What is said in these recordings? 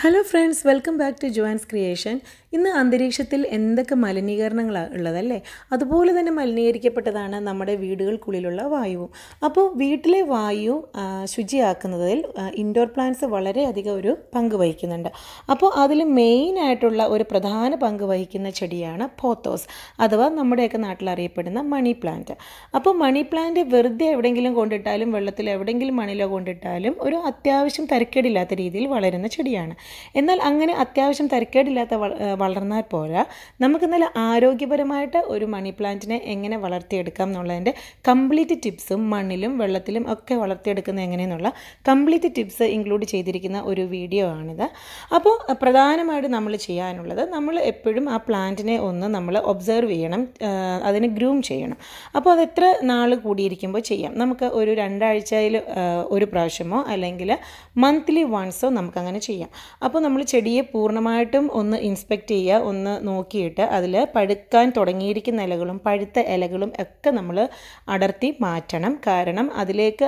hello friends welcome back to Joyance creation ഇന്ന് അന്തരീക്ഷത്തിൽ എന്തൊക്കെ മലിനീകരണങ്ങളാണ് ഉള്ളതല്ലേ അതുപോലെ തന്നെ മലിനീകരിക്കപ്പെട്ടതാണ് നമ്മുടെ വീടുകൾക്കുള്ളിലുള്ള വായുവും അപ്പോൾ വീട്ടിലെ വായു ശുചിയാക്കുന്നതിൽ ഇൻഡോർ പ്ലാന്റ്സ് വളരെയധികം ഒരു പങ്ക് വഹിക്കുന്നുണ്ട് അപ്പോൾ അതിൽ മെയിനായിട്ടുള്ള ഒരു പ്രധാന പങ്ക് വഹിക്കുന്ന ചെടിയാണ് പോത്തോസ് അഥവാ നമ്മുടെയൊക്കെ നാട്ടിൽ അറിയപ്പെടുന്ന മണി പ്ലാന്റ് അപ്പോൾ മണി പ്ലാന്റ് വെറുതെ എവിടെയെങ്കിലും കൊണ്ടിട്ടാലും വെള്ളത്തിൽ എവിടെയെങ്കിലും മണിലോ കൊണ്ടിട്ടാലും ഒരു അത്യാവശ്യം തരക്കേടില്ലാത്ത രീതിയിൽ വളരുന്ന ചെടിയാണ് എന്നാൽ അങ്ങനെ അത്യാവശ്യം തിരക്കേടില്ലാത്ത വളർന്നാൽ പോരാ നമുക്ക് നല്ല ആരോഗ്യപരമായിട്ട് ഒരു മണി പ്ലാന്റിനെ എങ്ങനെ വളർത്തിയെടുക്കാം എന്നുള്ളതിൻ്റെ കംപ്ലീറ്റ് ടിപ്സും മണ്ണിലും വെള്ളത്തിലും ഒക്കെ വളർത്തിയെടുക്കുന്ന എങ്ങനെയെന്നുള്ള കംപ്ലീറ്റ് ടിപ്സ് ഇൻക്ലൂഡ് ചെയ്തിരിക്കുന്ന ഒരു വീഡിയോ ആണിത് അപ്പോൾ പ്രധാനമായിട്ട് നമ്മൾ ചെയ്യാനുള്ളത് നമ്മൾ എപ്പോഴും ആ പ്ലാന്റിനെ ഒന്ന് നമ്മൾ ഒബ്സർവ് ചെയ്യണം അതിനെ ഗ്രൂം ചെയ്യണം അപ്പോൾ അത് എത്ര നാൾ കൂടിയിരിക്കുമ്പോൾ ചെയ്യാം നമുക്ക് ഒരു രണ്ടാഴ്ചയിൽ ഒരു പ്രാവശ്യമോ അല്ലെങ്കിൽ മന്ത്ലി വൺസോ നമുക്കങ്ങനെ ചെയ്യാം അപ്പോൾ നമ്മൾ ചെടിയെ പൂർണ്ണമായിട്ടും ഒന്ന് ഇൻസ്പെക്റ്റ് ചെയ്യുക ഒന്ന് നോക്കിയിട്ട് അതിൽ പഴുക്കാൻ തുടങ്ങിയിരിക്കുന്ന ഇലകളും പഴുത്ത ഇലകളും ഒക്കെ നമ്മൾ അടർത്തി മാറ്റണം കാരണം അതിലേക്ക്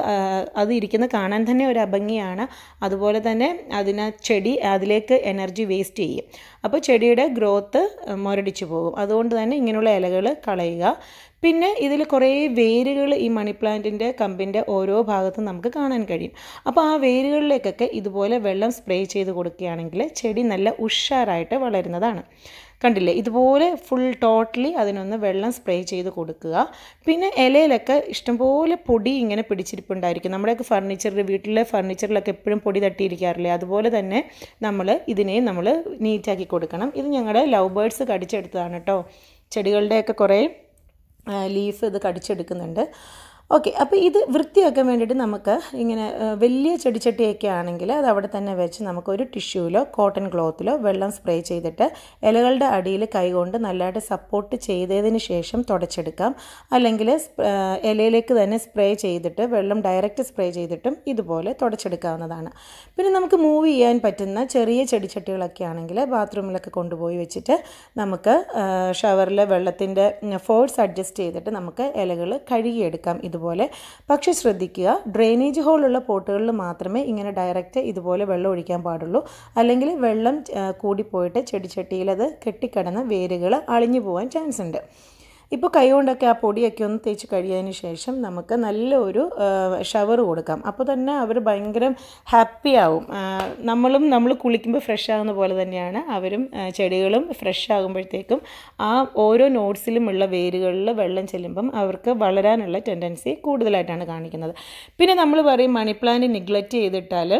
അത് ഇരിക്കുന്ന കാണാൻ തന്നെ ഒരു അഭംഗിയാണ് അതുപോലെ തന്നെ അതിന് ചെടി അതിലേക്ക് എനർജി വേസ്റ്റ് ചെയ്യും അപ്പോൾ ചെടിയുടെ ഗ്രോത്ത് മുരടിച്ചു പോകും അതുകൊണ്ട് തന്നെ ഇങ്ങനെയുള്ള ഇലകൾ കളയുക പിന്നെ ഇതിൽ കുറേ വേരുകൾ ഈ മണി പ്ലാന്റിൻ്റെ കമ്പിൻ്റെ ഓരോ ഭാഗത്തും നമുക്ക് കാണാൻ കഴിയും അപ്പോൾ ആ വേരുകളിലേക്കൊക്കെ ഇതുപോലെ വെള്ളം സ്പ്രേ ചെയ്ത് കൊടുക്കുകയാണെങ്കിൽ ചെടി നല്ല ഉഷാറായിട്ട് വളരുന്നതാണ് കണ്ടില്ലേ ഇതുപോലെ ഫുൾ ടോട്ടലി അതിനൊന്ന് വെള്ളം സ്പ്രേ ചെയ്ത് കൊടുക്കുക പിന്നെ ഇലയിലൊക്കെ ഇഷ്ടംപോലെ പൊടി ഇങ്ങനെ പിടിച്ചിരിപ്പുണ്ടായിരിക്കും നമ്മുടെയൊക്കെ ഫർണിച്ചറിൽ വീട്ടിലെ ഫർണിച്ചറിലൊക്കെ എപ്പോഴും പൊടി തട്ടിയിരിക്കാറില്ലേ അതുപോലെ തന്നെ നമ്മൾ ഇതിനെ നമ്മൾ നീറ്റാക്കി കൊടുക്കണം ഇത് ഞങ്ങളുടെ ലവ് ബേഡ്സ് കടിച്ചെടുത്തതാണ് കേട്ടോ ചെടികളുടെയൊക്കെ കുറേ ലീഫ് ഇത് കടിച്ചെടുക്കുന്നുണ്ട് ഓക്കെ അപ്പോൾ ഇത് വൃത്തിയാക്കാൻ വേണ്ടിയിട്ട് നമുക്ക് ഇങ്ങനെ വലിയ ചെടിച്ചട്ടിയൊക്കെ ആണെങ്കിൽ അത് അവിടെ തന്നെ വെച്ച് നമുക്ക് ഒരു ടിഷ്യൂവിലോ കോട്ടൺ ക്ലോത്തിലോ വെള്ളം സ്പ്രേ ചെയ്തിട്ട് ഇലകളുടെ അടിയിൽ കൈകൊണ്ട് നല്ലതായിട്ട് സപ്പോർട്ട് ചെയ്തതിന് ശേഷം തുടച്ചെടുക്കാം അല്ലെങ്കിൽ ഇലയിലേക്ക് തന്നെ സ്പ്രേ ചെയ്തിട്ട് വെള്ളം ഡയറക്റ്റ് സ്പ്രേ ചെയ്തിട്ടും ഇതുപോലെ തുടച്ചെടുക്കാവുന്നതാണ് പിന്നെ നമുക്ക് മൂവ് ചെയ്യാൻ പറ്റുന്ന ചെറിയ ചെടിച്ചട്ടികളൊക്കെ ആണെങ്കിൽ ബാത്റൂമിലൊക്കെ കൊണ്ടുപോയി വെച്ചിട്ട് നമുക്ക് ഷവറിലെ വെള്ളത്തിൻ്റെ ഫോഴ്സ് അഡ്ജസ്റ്റ് ചെയ്തിട്ട് നമുക്ക് ഇലകൾ കഴുകിയെടുക്കാം ഇത് ഇതുപോലെ പക്ഷേ ശ്രദ്ധിക്കുക ഡ്രെയിനേജ് ഹോളുള്ള പോട്ടുകളിൽ മാത്രമേ ഇങ്ങനെ ഡയറക്റ്റ് ഇതുപോലെ വെള്ളം ഒഴിക്കാൻ പാടുള്ളൂ അല്ലെങ്കിൽ വെള്ളം കൂടിപ്പോയിട്ട് ചെടിച്ചട്ടിയിലത് കെട്ടിക്കിടന്ന വേരുകൾ അളിഞ്ഞു പോകാൻ ചാൻസ് ഉണ്ട് ഇപ്പോൾ കൈകൊണ്ടൊക്കെ ആ പൊടിയൊക്കെ ഒന്ന് തേച്ച് കഴിയതിന് ശേഷം നമുക്ക് നല്ലൊരു ഷവർ കൊടുക്കാം അപ്പോൾ തന്നെ അവർ ഭയങ്കര ഹാപ്പി ആവും നമ്മളും നമ്മൾ കുളിക്കുമ്പോൾ ഫ്രഷ് ആകുന്ന പോലെ തന്നെയാണ് അവരും ചെടികളും ഫ്രഷ് ആകുമ്പോഴത്തേക്കും ആ ഓരോ നോട്ട്സിലും ഉള്ള വേരുകളിൽ വെള്ളം ചെല്ലുമ്പം അവർക്ക് വളരാനുള്ള ടെൻഡൻസി കൂടുതലായിട്ടാണ് കാണിക്കുന്നത് പിന്നെ നമ്മൾ പറയും മണി പ്ലാന്റ് നെഗ്ലക്റ്റ് ചെയ്തിട്ടാൽ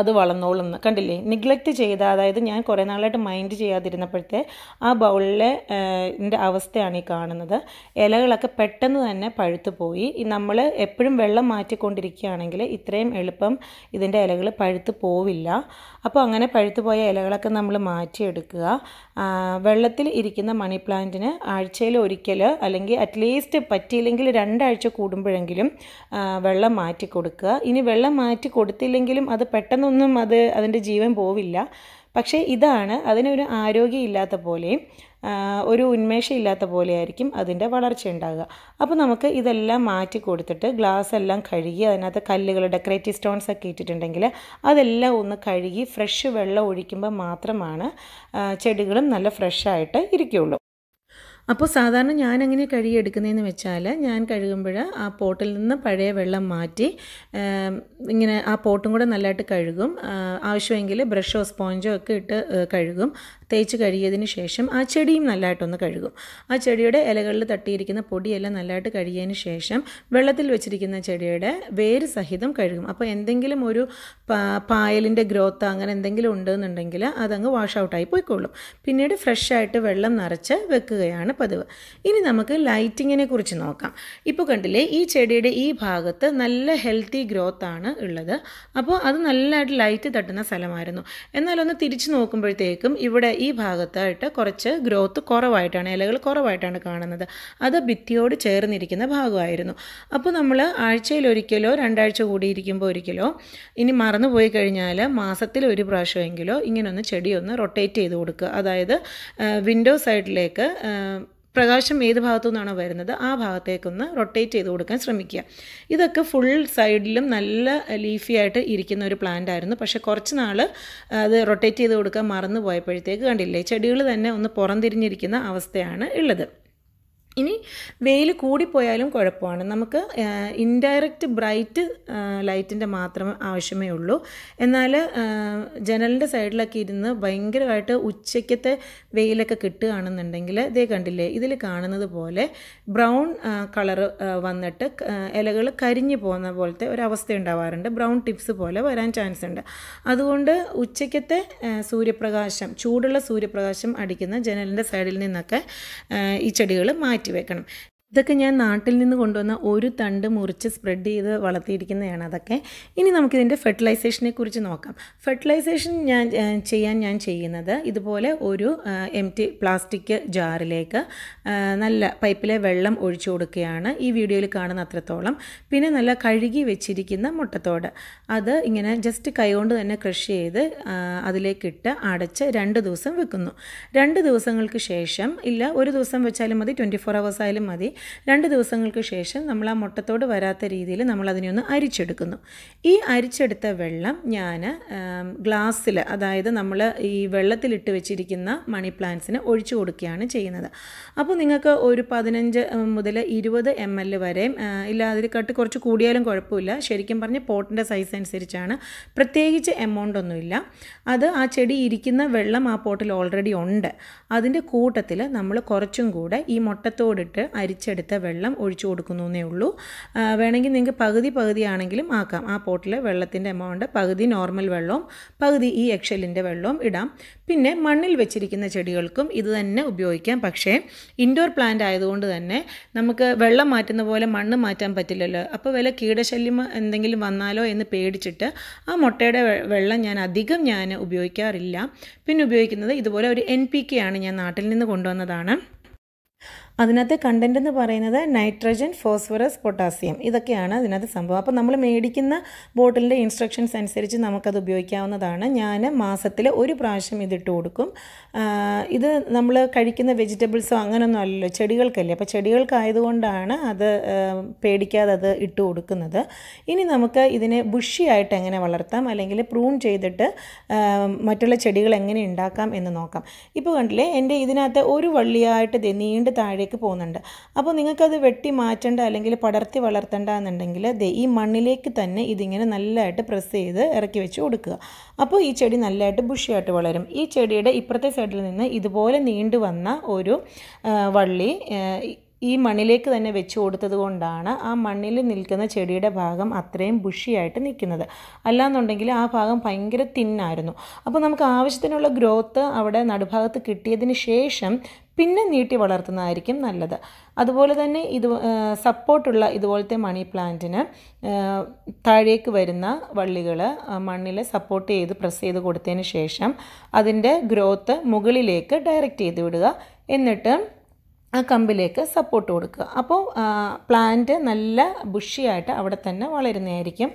അത് വളർന്നോളുന്ന് കണ്ടില്ലേ നിഗ്ലക്റ്റ് ചെയ്ത അതായത് ഞാൻ കുറേ നാളായിട്ട് മൈൻഡ് ചെയ്യാതിരുന്നപ്പോഴത്തെ ആ ബൗളിലെ ഇതിൻ്റെ അവസ്ഥയാണ് ഈ കാണുന്നത് ഇലകളൊക്കെ പെട്ടെന്ന് തന്നെ പഴുത്തു പോയി നമ്മൾ എപ്പോഴും വെള്ളം മാറ്റിക്കൊണ്ടിരിക്കുകയാണെങ്കിൽ ഇത്രയും എളുപ്പം ഇതിൻ്റെ ഇലകൾ പഴുത്തു പോവില്ല അപ്പോൾ അങ്ങനെ പഴുത്തു പോയ ഇലകളൊക്കെ നമ്മൾ മാറ്റിയെടുക്കുക വെള്ളത്തിൽ ഇരിക്കുന്ന മണി പ്ലാന്റിന് ആഴ്ചയിൽ ഒരിക്കൽ അല്ലെങ്കിൽ അറ്റ്ലീസ്റ്റ് പറ്റിയില്ലെങ്കിൽ രണ്ടാഴ്ച കൂടുമ്പോഴെങ്കിലും വെള്ളം മാറ്റി കൊടുക്കുക ഇനി വെള്ളം മാറ്റി കൊടുത്തില്ലെങ്കിലും അത് പെട്ടെന്നൊന്നും അത് അതിൻ്റെ ജീവൻ പോവില്ല പക്ഷേ ഇതാണ് അതിനൊരു ആരോഗ്യമില്ലാത്ത പോലെയും ഒരു ഉന്മേഷം ഇല്ലാത്ത പോലെയായിരിക്കും അതിൻ്റെ വളർച്ച ഉണ്ടാകുക അപ്പോൾ നമുക്ക് ഇതെല്ലാം മാറ്റി കൊടുത്തിട്ട് ഗ്ലാസ് എല്ലാം കഴുകി അതിനകത്ത് കല്ലുകൾ ഡെക്കറേറ്റീവ് സ്റ്റോൺസ് ഒക്കെ ഇട്ടിട്ടുണ്ടെങ്കിൽ അതെല്ലാം ഒന്ന് കഴുകി ഫ്രഷ് വെള്ളം ഒഴിക്കുമ്പോൾ മാത്രമാണ് ചെടികളും നല്ല ഫ്രഷായിട്ട് ഇരിക്കുകയുള്ളൂ അപ്പോൾ സാധാരണ ഞാൻ എങ്ങനെ കഴുകിയെടുക്കുന്നതെന്ന് വെച്ചാൽ ഞാൻ കഴുകുമ്പോൾ ആ പോട്ടിൽ നിന്ന് പഴയ വെള്ളം മാറ്റി ഇങ്ങനെ ആ പോട്ടും കൂടെ നല്ലതായിട്ട് കഴുകും ആവശ്യമെങ്കിൽ ബ്രഷോ സ്പോഞ്ചോ ഒക്കെ ഇട്ട് കഴുകും തേച്ച് കഴുകിയതിന് ശേഷം ആ ചെടിയും നല്ലതായിട്ടൊന്ന് കഴുകും ആ ചെടിയുടെ ഇലകളിൽ തട്ടിയിരിക്കുന്ന പൊടിയെല്ലാം നല്ലതായിട്ട് കഴുകിയതിന് ശേഷം വെള്ളത്തിൽ വെച്ചിരിക്കുന്ന ചെടിയുടെ വേര് സഹിതം കഴുകും അപ്പോൾ എന്തെങ്കിലും ഒരു പായലിൻ്റെ ഗ്രോത്ത് അങ്ങനെ എന്തെങ്കിലും ഉണ്ടെന്നുണ്ടെങ്കിൽ അതങ്ങ് വാഷ് ഔട്ടായി പോയിക്കൊള്ളും പിന്നീട് ഫ്രഷായിട്ട് വെള്ളം നിറച്ച് വെക്കുകയാണ് പതിവ് ഇനി നമുക്ക് ലൈറ്റിങ്ങിനെ കുറിച്ച് നോക്കാം ഇപ്പോൾ കണ്ടില്ലേ ഈ ചെടിയുടെ ഈ ഭാഗത്ത് നല്ല ഹെൽത്തി ഗ്രോത്ത് ആണ് ഉള്ളത് അപ്പോൾ അത് നല്ലതായിട്ട് ലൈറ്റ് തട്ടുന്ന സ്ഥലമായിരുന്നു എന്നാൽ ഒന്ന് തിരിച്ചു നോക്കുമ്പോഴത്തേക്കും ഇവിടെ ഈ ഭാഗത്തായിട്ട് കുറച്ച് ഗ്രോത്ത് കുറവായിട്ടാണ് ഇലകൾ കുറവായിട്ടാണ് കാണുന്നത് അത് ഭിത്തിയോട് ചേർന്നിരിക്കുന്ന ഭാഗമായിരുന്നു അപ്പോൾ നമ്മൾ ആഴ്ചയിൽ ഒരിക്കലോ രണ്ടാഴ്ച കൂടി ഒരിക്കലോ ഇനി മറന്നു പോയി കഴിഞ്ഞാൽ മാസത്തിൽ ഒരു പ്രാവശ്യമെങ്കിലോ ഇങ്ങനൊന്ന് ചെടിയൊന്ന് റൊട്ടേറ്റ് ചെയ്ത് കൊടുക്കുക അതായത് വിൻഡോ സൈഡിലേക്ക് പ്രകാശം ഏത് ഭാഗത്തു നിന്നാണോ വരുന്നത് ആ ഭാഗത്തേക്കൊന്ന് റൊട്ടേറ്റ് ചെയ്ത് കൊടുക്കാൻ ശ്രമിക്കുക ഇതൊക്കെ ഫുൾ സൈഡിലും നല്ല ലീഫി ആയിട്ട് ഇരിക്കുന്ന ഒരു പ്ലാന്റ് ആയിരുന്നു പക്ഷേ കുറച്ച് നാൾ അത് റൊട്ടേറ്റ് ചെയ്ത് കൊടുക്കാൻ മറന്നു പോയപ്പോഴത്തേക്ക് കണ്ടില്ലേ ചെടികൾ തന്നെ ഒന്ന് പുറംതിരിഞ്ഞിരിക്കുന്ന അവസ്ഥയാണ് ഉള്ളത് ഇനി വെയിൽ കൂടിപ്പോയാലും കുഴപ്പമാണ് നമുക്ക് ഇൻഡയറക്റ്റ് ബ്രൈറ്റ് ലൈറ്റിൻ്റെ മാത്രമേ ആവശ്യമേ ഉള്ളൂ എന്നാൽ ജനലിൻ്റെ സൈഡിലൊക്കെ ഇരുന്ന് ഭയങ്കരമായിട്ട് ഉച്ചയ്ക്കത്തെ വെയിലൊക്കെ കിട്ടുകയാണെന്നുണ്ടെങ്കിൽ ഇതേ കണ്ടില്ലേ ഇതിൽ കാണുന്നത് പോലെ ബ്രൗൺ കളർ വന്നിട്ട് ഇലകൾ കരിഞ്ഞു പോകുന്ന പോലത്തെ ഒരവസ്ഥ ഉണ്ടാവാറുണ്ട് ബ്രൗൺ ടിപ്സ് പോലെ വരാൻ ചാൻസ് ഉണ്ട് അതുകൊണ്ട് ഉച്ചയ്ക്കത്തെ സൂര്യപ്രകാശം ചൂടുള്ള സൂര്യപ്രകാശം അടിക്കുന്ന ജനലിൻ്റെ സൈഡിൽ നിന്നൊക്കെ ഈ ചെടികൾ മാറ്റി മാറ്റി വെക്കണം ഇതൊക്കെ ഞാൻ നാട്ടിൽ നിന്ന് കൊണ്ടുവന്ന ഒരു തണ്ട് മുറിച്ച് സ്പ്രെഡ് ചെയ്ത് വളർത്തിയിരിക്കുന്നതാണ് അതൊക്കെ ഇനി നമുക്കിതിൻ്റെ ഫെർട്ടിലൈസേഷനെ കുറിച്ച് നോക്കാം ഫെർട്ടിലൈസേഷൻ ഞാൻ ചെയ്യാൻ ഞാൻ ചെയ്യുന്നത് ഇതുപോലെ ഒരു എം ടി പ്ലാസ്റ്റിക് ജാറിലേക്ക് നല്ല പൈപ്പിലെ വെള്ളം ഒഴിച്ചു കൊടുക്കുകയാണ് ഈ വീഡിയോയിൽ കാണുന്ന അത്രത്തോളം പിന്നെ നല്ല കഴുകി വെച്ചിരിക്കുന്ന മുട്ടത്തോട് അത് ഇങ്ങനെ ജസ്റ്റ് കൈകൊണ്ട് തന്നെ ക്രഷ് ചെയ്ത് അതിലേക്കിട്ട് അടച്ച് രണ്ട് ദിവസം വെക്കുന്നു രണ്ട് ദിവസങ്ങൾക്ക് ശേഷം ഇല്ല ഒരു ദിവസം വെച്ചാലും മതി ട്വൻറ്റി ഫോർ ആയാലും മതി രണ്ട് ദിവസങ്ങൾക്ക് ശേഷം നമ്മൾ ആ മുട്ടത്തോട് വരാത്ത രീതിയിൽ നമ്മൾ അതിനെ ഒന്ന് അരിച്ചെടുക്കുന്നു ഈ അരിച്ചെടുത്ത വെള്ളം ഞാൻ ഗ്ലാസ്സിൽ അതായത് നമ്മൾ ഈ വെള്ളത്തിലിട്ട് വെച്ചിരിക്കുന്ന മണി പ്ലാന്റ്സിന് ഒഴിച്ചു കൊടുക്കുകയാണ് ചെയ്യുന്നത് അപ്പോൾ നിങ്ങൾക്ക് ഒരു പതിനഞ്ച് മുതൽ ഇരുപത് എം എൽ വരെ ഇല്ല അതിൽ കട്ട് കുറച്ച് കൂടിയാലും കുഴപ്പമില്ല ശരിക്കും പറഞ്ഞ് പോട്ടിൻ്റെ സൈസ് അനുസരിച്ചാണ് പ്രത്യേകിച്ച് എമൗണ്ട് ഒന്നുമില്ല അത് ആ ചെടി ഇരിക്കുന്ന വെള്ളം ആ പോട്ടിൽ ഓൾറെഡി ഉണ്ട് അതിൻ്റെ കൂട്ടത്തിൽ നമ്മൾ കുറച്ചും കൂടെ ഈ മുട്ടത്തോടിട്ട് അരിച്ച തിളപ്പിച്ചെടുത്ത വെള്ളം ഒഴിച്ചു കൊടുക്കുന്നു എന്നേ ഉള്ളൂ വേണമെങ്കിൽ നിങ്ങൾക്ക് പകുതി പകുതി ആണെങ്കിലും ആക്കാം ആ പോട്ടിലെ വെള്ളത്തിൻ്റെ എമൗണ്ട് പകുതി നോർമൽ വെള്ളവും പകുതി ഈ എക്ഷലിൻ്റെ വെള്ളവും ഇടാം പിന്നെ മണ്ണിൽ വെച്ചിരിക്കുന്ന ചെടികൾക്കും ഇത് തന്നെ ഉപയോഗിക്കാം പക്ഷേ ഇൻഡോർ പ്ലാന്റ് ആയതുകൊണ്ട് തന്നെ നമുക്ക് വെള്ളം മാറ്റുന്ന പോലെ മണ്ണ് മാറ്റാൻ പറ്റില്ലല്ലോ അപ്പോൾ വില കീടശല്യം എന്തെങ്കിലും വന്നാലോ എന്ന് പേടിച്ചിട്ട് ആ മുട്ടയുടെ വെള്ളം ഞാൻ അധികം ഞാൻ ഉപയോഗിക്കാറില്ല പിന്നെ ഉപയോഗിക്കുന്നത് ഇതുപോലെ ഒരു എൻ പി കെ ആണ് ഞാൻ നാട്ടിൽ നിന്ന് കൊണ്ടുവന്നതാണ് അതിനകത്ത് കണ്ടൻറ്റ് എന്ന് പറയുന്നത് നൈട്രജൻ ഫോസ്ഫറസ് പൊട്ടാസ്യം ഇതൊക്കെയാണ് അതിനകത്ത് സംഭവം അപ്പോൾ നമ്മൾ മേടിക്കുന്ന ബോട്ടിലിൻ്റെ ഇൻസ്ട്രക്ഷൻസ് അനുസരിച്ച് നമുക്കത് ഉപയോഗിക്കാവുന്നതാണ് ഞാൻ മാസത്തിൽ ഒരു പ്രാവശ്യം ഇതിട്ട് കൊടുക്കും ഇത് നമ്മൾ കഴിക്കുന്ന വെജിറ്റബിൾസോ അങ്ങനെയൊന്നും അല്ലല്ലോ ചെടികൾക്കല്ലേ അപ്പോൾ ചെടികൾക്കായതുകൊണ്ടാണ് അത് പേടിക്കാതെ അത് ഇട്ട് കൊടുക്കുന്നത് ഇനി നമുക്ക് ഇതിനെ ബുഷിയായിട്ട് എങ്ങനെ വളർത്താം അല്ലെങ്കിൽ പ്രൂൺ ചെയ്തിട്ട് മറ്റുള്ള ചെടികൾ എങ്ങനെ ഉണ്ടാക്കാം എന്ന് നോക്കാം ഇപ്പോൾ കണ്ടില്ലേ എൻ്റെ ഇതിനകത്ത് ഒരു വള്ളിയായിട്ട് നീണ്ട് താഴെ മണ്ണിലേക്ക് പോകുന്നുണ്ട് അപ്പോൾ നിങ്ങൾക്കത് വെട്ടി മാറ്റേണ്ട അല്ലെങ്കിൽ പടർത്തി വളർത്തേണ്ട എന്നുണ്ടെങ്കിൽ ഈ മണ്ണിലേക്ക് തന്നെ ഇതിങ്ങനെ നല്ലതായിട്ട് പ്രസ് ചെയ്ത് ഇറക്കി വെച്ച് കൊടുക്കുക അപ്പോൾ ഈ ചെടി നല്ലതായിട്ട് ബുഷിയായിട്ട് വളരും ഈ ചെടിയുടെ ഇപ്പുറത്തെ സൈഡിൽ നിന്ന് ഇതുപോലെ നീണ്ടു വന്ന ഒരു വള്ളി ഈ മണ്ണിലേക്ക് തന്നെ വെച്ച് കൊടുത്തത് കൊണ്ടാണ് ആ മണ്ണിൽ നിൽക്കുന്ന ചെടിയുടെ ഭാഗം അത്രയും ബുഷിയായിട്ട് നിൽക്കുന്നത് അല്ലാന്നുണ്ടെങ്കിൽ ആ ഭാഗം ഭയങ്കര തിന്നായിരുന്നു അപ്പോൾ നമുക്ക് ആവശ്യത്തിനുള്ള ഗ്രോത്ത് അവിടെ നടുഭാഗത്ത് കിട്ടിയതിന് ശേഷം പിന്നെ നീട്ടി വളർത്തുന്നതായിരിക്കും നല്ലത് അതുപോലെ തന്നെ ഇത് സപ്പോർട്ടുള്ള ഇതുപോലത്തെ മണി പ്ലാന്റിന് താഴേക്ക് വരുന്ന വള്ളികൾ മണ്ണിൽ സപ്പോർട്ട് ചെയ്ത് പ്രസ് ചെയ്ത് കൊടുത്തതിന് ശേഷം അതിൻ്റെ ഗ്രോത്ത് മുകളിലേക്ക് ഡയറക്റ്റ് ചെയ്ത് വിടുക എന്നിട്ട് ആ കമ്പിലേക്ക് സപ്പോർട്ട് കൊടുക്കുക അപ്പോൾ പ്ലാന്റ് നല്ല ബുഷിയായിട്ട് അവിടെ തന്നെ വളരുന്നതായിരിക്കും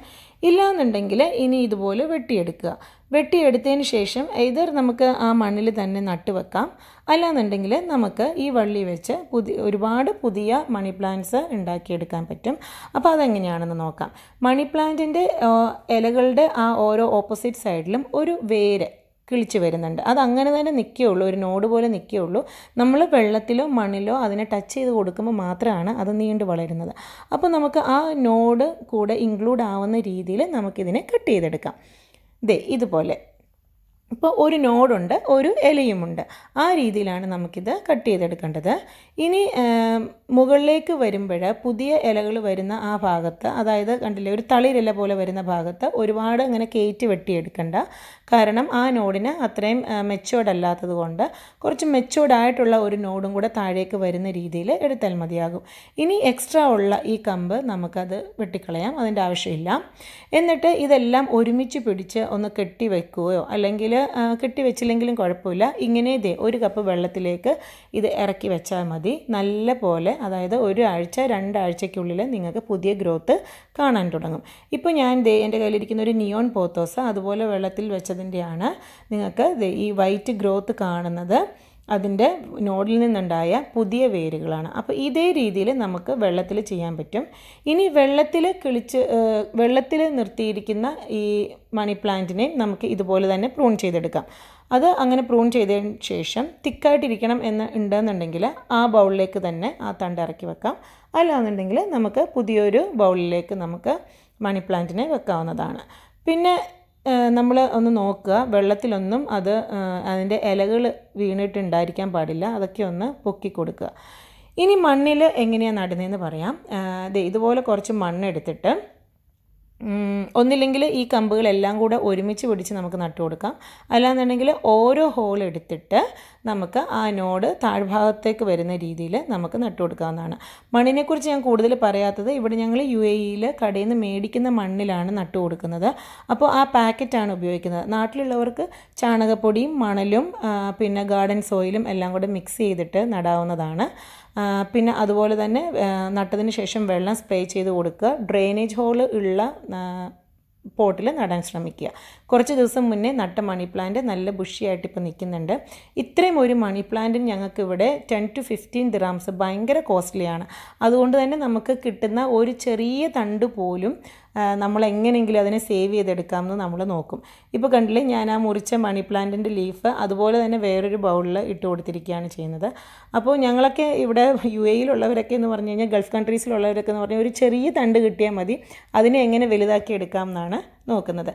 ഇല്ലാന്നുണ്ടെങ്കിൽ ഇനി ഇതുപോലെ വെട്ടിയെടുക്കുക വെട്ടിയെടുത്തതിന് ശേഷം ഇതർ നമുക്ക് ആ മണ്ണിൽ തന്നെ നട്ടുവെക്കാം വെക്കാം അല്ലാന്നുണ്ടെങ്കിൽ നമുക്ക് ഈ വള്ളി വെച്ച് പുതിയ ഒരുപാട് പുതിയ മണി പ്ലാന്റ്സ് ഉണ്ടാക്കിയെടുക്കാൻ പറ്റും അപ്പോൾ അതെങ്ങനെയാണെന്ന് നോക്കാം മണി പ്ലാന്റിൻ്റെ ഇലകളുടെ ആ ഓരോ ഓപ്പോസിറ്റ് സൈഡിലും ഒരു വേര് കിളിച്ച് വരുന്നുണ്ട് അത് അങ്ങനെ തന്നെ നിൽക്കുകയുള്ളൂ ഒരു നോട് പോലെ നിൽക്കുകയുള്ളൂ നമ്മൾ വെള്ളത്തിലോ മണ്ണിലോ അതിനെ ടച്ച് ചെയ്ത് കൊടുക്കുമ്പോൾ മാത്രമാണ് അത് നീണ്ടു വളരുന്നത് അപ്പോൾ നമുക്ക് ആ നോട് കൂടെ ഇൻക്ലൂഡ് ആവുന്ന രീതിയിൽ നമുക്കിതിനെ കട്ട് ചെയ്തെടുക്കാം ദേ ഇതുപോലെ ഇപ്പോൾ ഒരു നോഡുണ്ട് ഒരു ഇലയുമുണ്ട് ആ രീതിയിലാണ് നമുക്കിത് കട്ട് ചെയ്തെടുക്കേണ്ടത് ഇനി മുകളിലേക്ക് വരുമ്പോൾ പുതിയ ഇലകൾ വരുന്ന ആ ഭാഗത്ത് അതായത് കണ്ടില്ലേ ഒരു തളിരില പോലെ വരുന്ന ഭാഗത്ത് ഒരുപാട് ഇങ്ങനെ കയറ്റി വെട്ടിയെടുക്കണ്ട കാരണം ആ നോഡിന് അത്രയും മെച്ചോർഡ് അല്ലാത്തത് കൊണ്ട് കുറച്ച് മെച്ചോർഡായിട്ടുള്ള ഒരു നോഡും കൂടെ താഴേക്ക് വരുന്ന രീതിയിൽ എടുത്താൽ മതിയാകും ഇനി എക്സ്ട്രാ ഉള്ള ഈ കമ്പ് നമുക്കത് വെട്ടിക്കളയാം അതിൻ്റെ ആവശ്യമില്ല എന്നിട്ട് ഇതെല്ലാം ഒരുമിച്ച് പിടിച്ച് ഒന്ന് കെട്ടി വെക്കുകയോ അല്ലെങ്കിൽ കെട്ടിവെച്ചില്ലെങ്കിലും കുഴപ്പമില്ല ഇങ്ങനെ ഇതേ ഒരു കപ്പ് വെള്ളത്തിലേക്ക് ഇത് ഇറക്കി വെച്ചാൽ മതി നല്ല പോലെ അതായത് ഒരാഴ്ച രണ്ടാഴ്ചയ്ക്കുള്ളിൽ നിങ്ങൾക്ക് പുതിയ ഗ്രോത്ത് കാണാൻ തുടങ്ങും ഇപ്പോൾ ഞാൻ ദേ എൻ്റെ കയ്യിലിരിക്കുന്ന ഒരു നിയോൺ പോത്തോസ് അതുപോലെ വെള്ളത്തിൽ വെച്ചതിൻ്റെയാണ് നിങ്ങൾക്ക് ഈ വൈറ്റ് ഗ്രോത്ത് കാണുന്നത് അതിൻ്റെ നോഡിൽ നിന്നുണ്ടായ പുതിയ വേരുകളാണ് അപ്പോൾ ഇതേ രീതിയിൽ നമുക്ക് വെള്ളത്തിൽ ചെയ്യാൻ പറ്റും ഇനി വെള്ളത്തിൽ കിളിച്ച് വെള്ളത്തിൽ നിർത്തിയിരിക്കുന്ന ഈ മണി പ്ലാന്റിനെ നമുക്ക് ഇതുപോലെ തന്നെ പ്രൂൺ ചെയ്തെടുക്കാം അത് അങ്ങനെ പ്രൂൺ ചെയ്തതിന് ശേഷം തിക്കായിട്ടിരിക്കണം എന്ന് ഉണ്ടെന്നുണ്ടെങ്കിൽ ആ ബൗളിലേക്ക് തന്നെ ആ തണ്ട് ഇറക്കി വെക്കാം അല്ലാന്നുണ്ടെങ്കിൽ നമുക്ക് പുതിയൊരു ബൗളിലേക്ക് നമുക്ക് മണി പ്ലാന്റിനെ വെക്കാവുന്നതാണ് പിന്നെ നമ്മൾ ഒന്ന് നോക്കുക വെള്ളത്തിലൊന്നും അത് അതിൻ്റെ ഇലകൾ വീണിട്ടുണ്ടായിരിക്കാൻ പാടില്ല അതൊക്കെ ഒന്ന് പൊക്കി കൊടുക്കുക ഇനി മണ്ണിൽ എങ്ങനെയാണ് നടുന്നതെന്ന് പറയാം ഇതുപോലെ കുറച്ച് മണ്ണെടുത്തിട്ട് ഒന്നില്ലെങ്കിൽ ഈ കമ്പുകളെല്ലാം കൂടെ ഒരുമിച്ച് പിടിച്ച് നമുക്ക് നട്ടു കൊടുക്കാം അല്ലാന്നുണ്ടെങ്കിൽ ഓരോ ഹോൾ എടുത്തിട്ട് നമുക്ക് ആ നോട് താഴ്ഭാഗത്തേക്ക് വരുന്ന രീതിയിൽ നമുക്ക് നട്ടു കൊടുക്കാവുന്നതാണ് മണ്ണിനെക്കുറിച്ച് ഞാൻ കൂടുതൽ പറയാത്തത് ഇവിടെ ഞങ്ങൾ യു എ ഇയിൽ കടയിൽ നിന്ന് മേടിക്കുന്ന മണ്ണിലാണ് നട്ടു കൊടുക്കുന്നത് അപ്പോൾ ആ പാക്കറ്റാണ് ഉപയോഗിക്കുന്നത് നാട്ടിലുള്ളവർക്ക് ചാണകപ്പൊടിയും മണലും പിന്നെ ഗാർഡൻ സോയിലും എല്ലാം കൂടെ മിക്സ് ചെയ്തിട്ട് നടാവുന്നതാണ് പിന്നെ അതുപോലെ തന്നെ നട്ടതിന് ശേഷം വെള്ളം സ്പ്രേ ചെയ്ത് കൊടുക്കുക ഡ്രെയിനേജ് ഹോൾ ഉള്ള പോട്ടിൽ നടാൻ ശ്രമിക്കുക കുറച്ച് ദിവസം മുന്നേ നട്ട മണി പ്ലാന്റ് നല്ല ബുഷിയായിട്ട് ഇപ്പോൾ നിൽക്കുന്നുണ്ട് ഇത്രയും ഒരു മണി പ്ലാന്റിന് ഞങ്ങൾക്ക് ഇവിടെ ടെൻ ടു ഫിഫ്റ്റീൻ ദിറാംസ് ഭയങ്കര കോസ്റ്റ്ലിയാണ് അതുകൊണ്ട് തന്നെ നമുക്ക് കിട്ടുന്ന ഒരു ചെറിയ തണ്ട് പോലും നമ്മൾ എങ്ങനെയെങ്കിലും അതിനെ സേവ് ചെയ്തെടുക്കാമെന്ന് നമ്മൾ നോക്കും ഇപ്പോൾ കണ്ടില്ലേ ഞാൻ ആ മുറിച്ച മണി പ്ലാന്റിൻ്റെ ലീഫ് അതുപോലെ തന്നെ വേറൊരു ബൗളിൽ ഇട്ട് കൊടുത്തിരിക്കുകയാണ് ചെയ്യുന്നത് അപ്പോൾ ഞങ്ങളൊക്കെ ഇവിടെ യു എയിലുള്ളവരൊക്കെ എന്ന് പറഞ്ഞു കഴിഞ്ഞാൽ ഗൾഫ് കൺട്രീസിലുള്ളവരൊക്കെ എന്ന് പറഞ്ഞാൽ ഒരു ചെറിയ തണ്ട് കിട്ടിയാൽ മതി അതിനെ എങ്ങനെ വലുതാക്കി എടുക്കാം എന്നാണ് നോക്കുന്നത്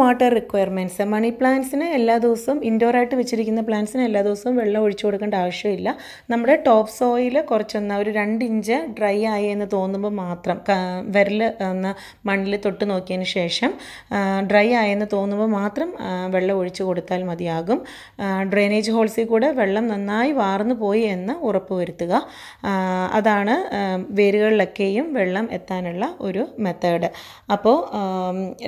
വാട്ടർ റിക്വയർമെൻറ്റ്സ് മണി പ്ലാന്റ്സിന് എല്ലാ ദിവസവും ഇൻഡോർ ആയിട്ട് വെച്ചിരിക്കുന്ന പ്ലാന്റ്സിന് എല്ലാ ദിവസവും വെള്ളം ഒഴിച്ചു കൊടുക്കേണ്ട ആവശ്യമില്ല നമ്മുടെ ടോപ്പ് സോയിൽ കുറച്ചൊന്ന് ഒരു രണ്ട് ഇഞ്ച് ഡ്രൈ ആയി എന്ന് തോന്നുമ്പോൾ മാത്രം വിരൽ ഒന്ന് മണ്ണിൽ തൊട്ട് നോക്കിയതിന് ശേഷം ഡ്രൈ ആയെന്ന് തോന്നുമ്പോൾ മാത്രം വെള്ളം ഒഴിച്ചു കൊടുത്താൽ മതിയാകും ഡ്രെയിനേജ് ഹോൾസിൽ കൂടെ വെള്ളം നന്നായി വാർന്നു പോയി എന്ന് ഉറപ്പ് വരുത്തുക അതാണ് വേരുകളിലൊക്കെയും വെള്ളം എത്താനുള്ള ഒരു മെത്തേഡ് അപ്പോൾ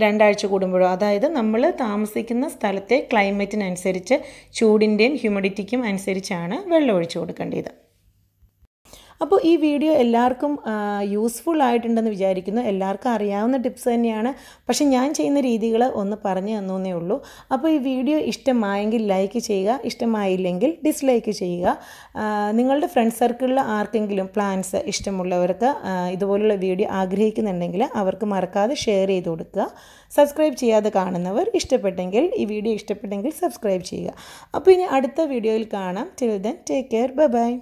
രണ്ടാഴ്ച കൂടുമ്പോഴോ അതായത് അതായത് നമ്മൾ താമസിക്കുന്ന സ്ഥലത്തെ ക്ലൈമറ്റിനനുസരിച്ച് ചൂടിൻ്റെയും ഹ്യൂമിഡിറ്റിക്കും അനുസരിച്ചാണ് വെള്ളം ഒഴിച്ചു കൊടുക്കേണ്ടത് അപ്പോൾ ഈ വീഡിയോ എല്ലാവർക്കും യൂസ്ഫുൾ ആയിട്ടുണ്ടെന്ന് വിചാരിക്കുന്നു എല്ലാവർക്കും അറിയാവുന്ന ടിപ്സ് തന്നെയാണ് പക്ഷേ ഞാൻ ചെയ്യുന്ന രീതികൾ ഒന്ന് പറഞ്ഞു തന്നേ ഉള്ളൂ അപ്പോൾ ഈ വീഡിയോ ഇഷ്ടമായെങ്കിൽ ലൈക്ക് ചെയ്യുക ഇഷ്ടമായില്ലെങ്കിൽ ഡിസ്ലൈക്ക് ചെയ്യുക നിങ്ങളുടെ ഫ്രണ്ട് സർക്കിളിൽ ആർക്കെങ്കിലും പ്ലാൻസ് ഇഷ്ടമുള്ളവർക്ക് ഇതുപോലുള്ള വീഡിയോ ആഗ്രഹിക്കുന്നുണ്ടെങ്കിൽ അവർക്ക് മറക്കാതെ ഷെയർ ചെയ്ത് കൊടുക്കുക സബ്സ്ക്രൈബ് ചെയ്യാതെ കാണുന്നവർ ഇഷ്ടപ്പെട്ടെങ്കിൽ ഈ വീഡിയോ ഇഷ്ടപ്പെട്ടെങ്കിൽ സബ്സ്ക്രൈബ് ചെയ്യുക അപ്പോൾ ഇനി അടുത്ത വീഡിയോയിൽ കാണാം till then take care bye by